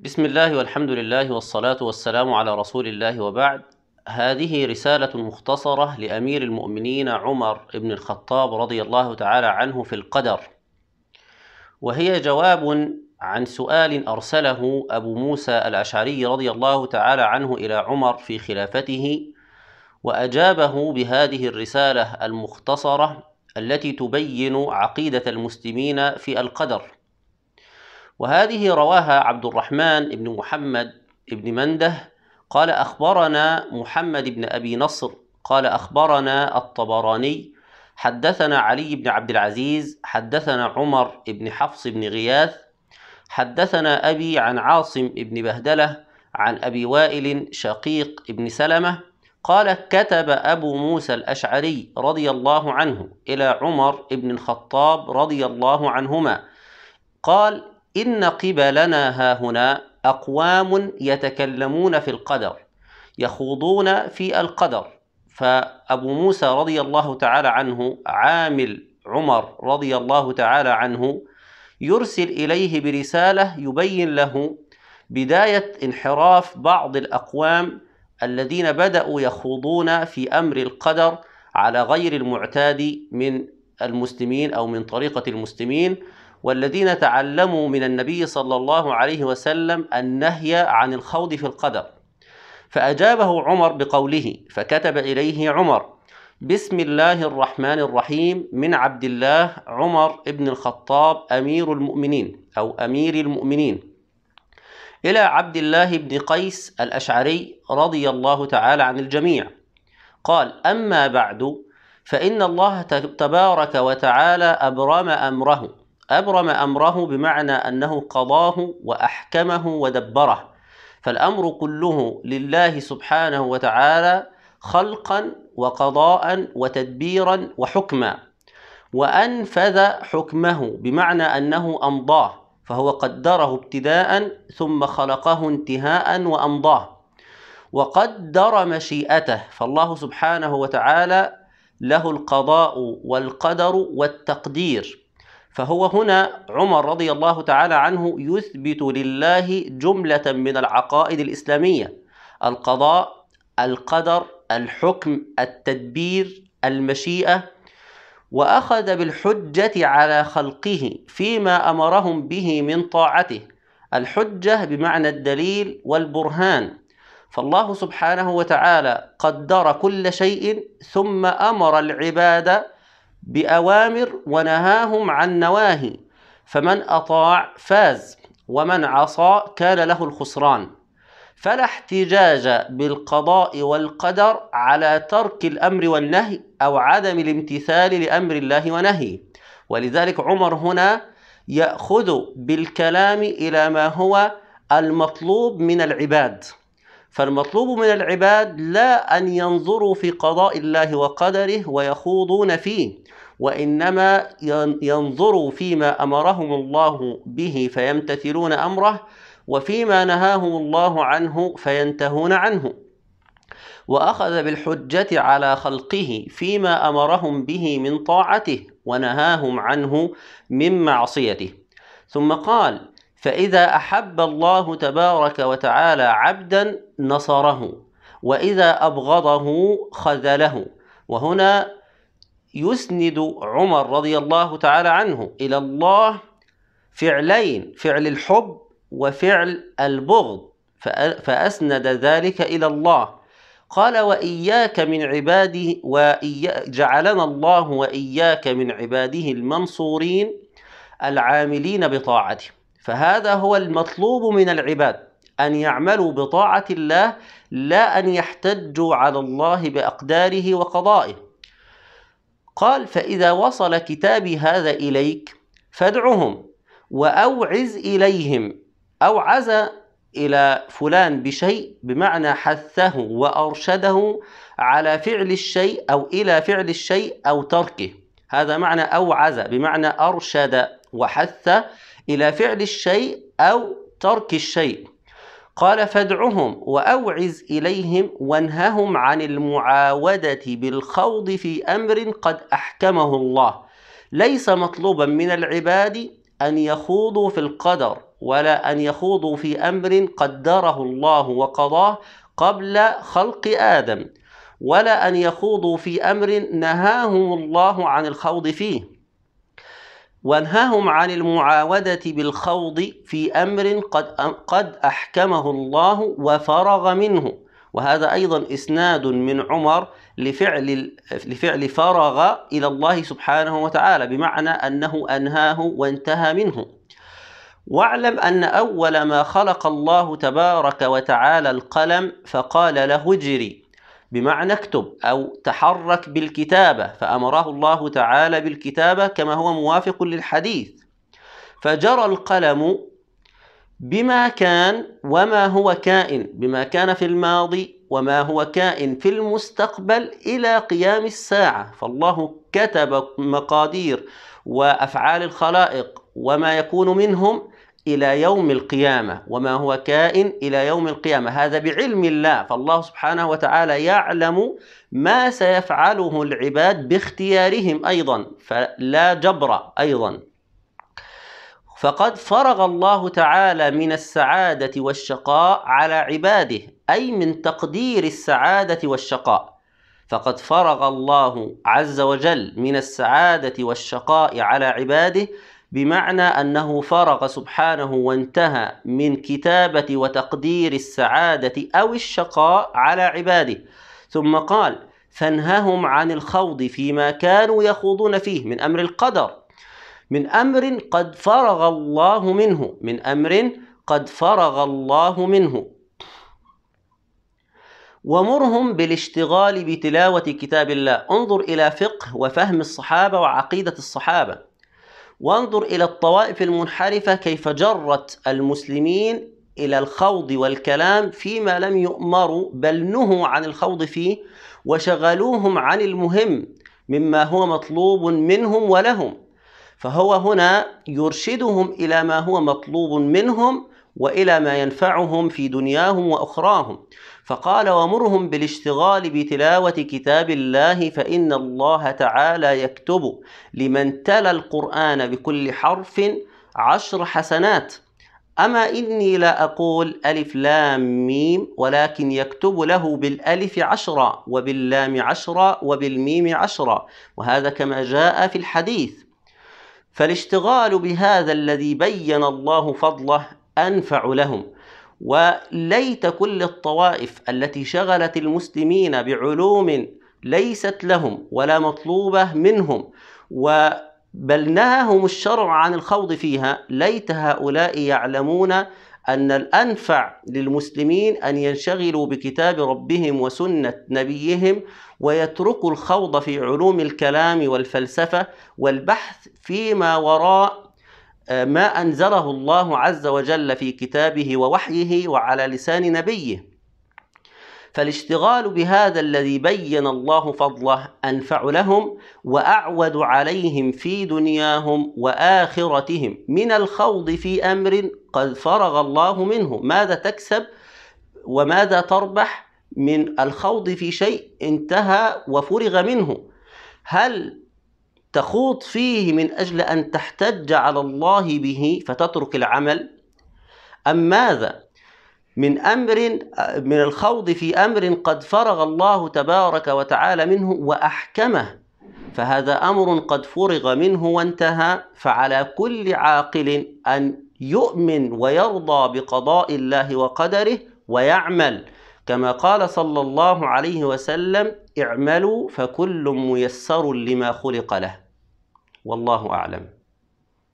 بسم الله والحمد لله والصلاة والسلام على رسول الله وبعد هذه رسالة مختصرة لأمير المؤمنين عمر بن الخطاب رضي الله تعالى عنه في القدر وهي جواب عن سؤال أرسله أبو موسى الأشعري رضي الله تعالى عنه إلى عمر في خلافته وأجابه بهذه الرسالة المختصرة التي تبين عقيدة المسلمين في القدر وهذه رواها عبد الرحمن بن محمد بن منده قال أخبرنا محمد بن أبي نصر قال أخبرنا الطبراني حدثنا علي بن عبد العزيز حدثنا عمر بن حفص بن غياث حدثنا أبي عن عاصم بن بهدلة عن أبي وائل شقيق بن سلمة قال كتب أبو موسى الأشعري رضي الله عنه إلى عمر بن الخطاب رضي الله عنهما قال إن قبلنا هاهنا أقوام يتكلمون في القدر يخوضون في القدر فأبو موسى رضي الله تعالى عنه عامل عمر رضي الله تعالى عنه يرسل إليه برسالة يبين له بداية انحراف بعض الأقوام الذين بدأوا يخوضون في أمر القدر على غير المعتاد من المسلمين أو من طريقة المسلمين والذين تعلموا من النبي صلى الله عليه وسلم النهي عن الخوض في القدر فأجابه عمر بقوله فكتب إليه عمر بسم الله الرحمن الرحيم من عبد الله عمر بن الخطاب أمير المؤمنين أو أمير المؤمنين إلى عبد الله بن قيس الأشعري رضي الله تعالى عن الجميع قال أما بعد فإن الله تبارك وتعالى أبرم أمره أبرم أمره بمعنى أنه قضاه وأحكمه ودبره فالأمر كله لله سبحانه وتعالى خلقا وقضاء وتدبيرا وحكما وأنفذ حكمه بمعنى أنه أمضاه فهو قدره ابتداء ثم خلقه انتهاء وأمضاه وقدر مشيئته فالله سبحانه وتعالى له القضاء والقدر والتقدير فهو هنا عمر رضي الله تعالى عنه يثبت لله جملة من العقائد الإسلامية القضاء القدر الحكم التدبير المشيئة وأخذ بالحجة على خلقه فيما أمرهم به من طاعته الحجة بمعنى الدليل والبرهان فالله سبحانه وتعالى قدر كل شيء ثم أمر العباد بأوامر ونهاهم عن نواهي فمن أطاع فاز ومن عصى كان له الخسران فلا احتجاج بالقضاء والقدر على ترك الأمر والنهي أو عدم الامتثال لأمر الله ونهيه ولذلك عمر هنا يأخذ بالكلام إلى ما هو المطلوب من العباد فالمطلوب من العباد لا ان ينظروا في قضاء الله وقدره ويخوضون فيه وانما ينظروا فيما امرهم الله به فيمتثلون امره وفيما نهاهم الله عنه فينتهون عنه واخذ بالحجه على خلقه فيما امرهم به من طاعته ونهاهم عنه من معصيته ثم قال فإذا أحب الله تبارك وتعالى عبدا نصره وإذا أبغضه خذله وهنا يسند عمر رضي الله تعالى عنه إلى الله فعلين فعل الحب وفعل البغض فأسند ذلك إلى الله قال وإياك من عباده وإيا جعلنا الله وإياك من عباده المنصورين العاملين بطاعته فهذا هو المطلوب من العباد أن يعملوا بطاعة الله لا أن يحتجوا على الله بأقداره وقضائه قال فإذا وصل كتابي هذا إليك فادعهم وأوعز إليهم أوعز إلى فلان بشيء بمعنى حثه وأرشده على فعل الشيء أو إلى فعل الشيء أو تركه هذا معنى أوعز بمعنى أرشد وحث إلى فعل الشيء أو ترك الشيء قال فادعهم وأوعز إليهم وانههم عن المعاودة بالخوض في أمر قد أحكمه الله ليس مطلوبا من العباد أن يخوضوا في القدر ولا أن يخوضوا في أمر قدره الله وقضاه قبل خلق آدم ولا أن يخوضوا في أمر نهاهم الله عن الخوض فيه وانهاهم عن المعاودة بالخوض في أمر قد قد أحكمه الله وفرغ منه وهذا أيضا إسناد من عمر لفعل لفعل فرغ إلى الله سبحانه وتعالى بمعنى أنه أنهاه وانتهى منه واعلم أن أول ما خلق الله تبارك وتعالى القلم فقال له اجري بمعنى اكتب أو تحرك بالكتابة فأمره الله تعالى بالكتابة كما هو موافق للحديث فجرى القلم بما كان وما هو كائن بما كان في الماضي وما هو كائن في المستقبل إلى قيام الساعة فالله كتب مقادير وأفعال الخلائق وما يكون منهم إلى يوم القيامة وما هو كائن إلى يوم القيامة هذا بعلم الله فالله سبحانه وتعالى يعلم ما سيفعله العباد باختيارهم أيضا فلا جبر أيضا فقد فرغ الله تعالى من السعادة والشقاء على عباده أي من تقدير السعادة والشقاء فقد فرغ الله عز وجل من السعادة والشقاء على عباده بمعنى أنه فرغ سبحانه وانتهى من كتابة وتقدير السعادة أو الشقاء على عباده ثم قال فانههم عن الخوض فيما كانوا يخوضون فيه من أمر القدر من أمر قد فرغ الله منه من أمر قد فرغ الله منه ومرهم بالاشتغال بتلاوة كتاب الله انظر إلى فقه وفهم الصحابة وعقيدة الصحابة وانظر إلى الطوائف المنحرفة كيف جرت المسلمين إلى الخوض والكلام فيما لم يؤمروا بل نهوا عن الخوض فيه وشغلوهم عن المهم مما هو مطلوب منهم ولهم فهو هنا يرشدهم إلى ما هو مطلوب منهم والى ما ينفعهم في دنياهم واخراهم فقال ومرهم بالاشتغال بتلاوه كتاب الله فان الله تعالى يكتب لمن تلا القران بكل حرف عشر حسنات أما إني لا أقول ألف لام ميم ولكن يكتب له بالألف عشرة وباللام عشرة وبالميم عشرة وهذا كما جاء في الحديث فالاشتغال بهذا الذي بين الله فضله أنفع لهم وليت كل الطوائف التي شغلت المسلمين بعلوم ليست لهم ولا مطلوبة منهم و بل نهاهم الشرع عن الخوض فيها ليت هؤلاء يعلمون أن الأنفع للمسلمين أن ينشغلوا بكتاب ربهم وسنة نبيهم ويتركوا الخوض في علوم الكلام والفلسفة والبحث فيما وراء آه، ما أنزله الله عز وجل في كتابه ووحيه وعلى لسان نبيه فالاشتغال بهذا الذي بين الله فضله أنفع لهم وأعود عليهم في دنياهم وآخرتهم من الخوض في أمر قد فرغ الله منه ماذا تكسب وماذا تربح من الخوض في شيء انتهى وفرغ منه هل تخوض فيه من أجل أن تحتج على الله به فتترك العمل أم ماذا من أمر من الخوض في أمر قد فرغ الله تبارك وتعالى منه وأحكمه فهذا أمر قد فرغ منه وانتهى فعلى كل عاقل أن يؤمن ويرضى بقضاء الله وقدره ويعمل كما قال صلى الله عليه وسلم اعملوا فكل ميسر لما خلق له والله أعلم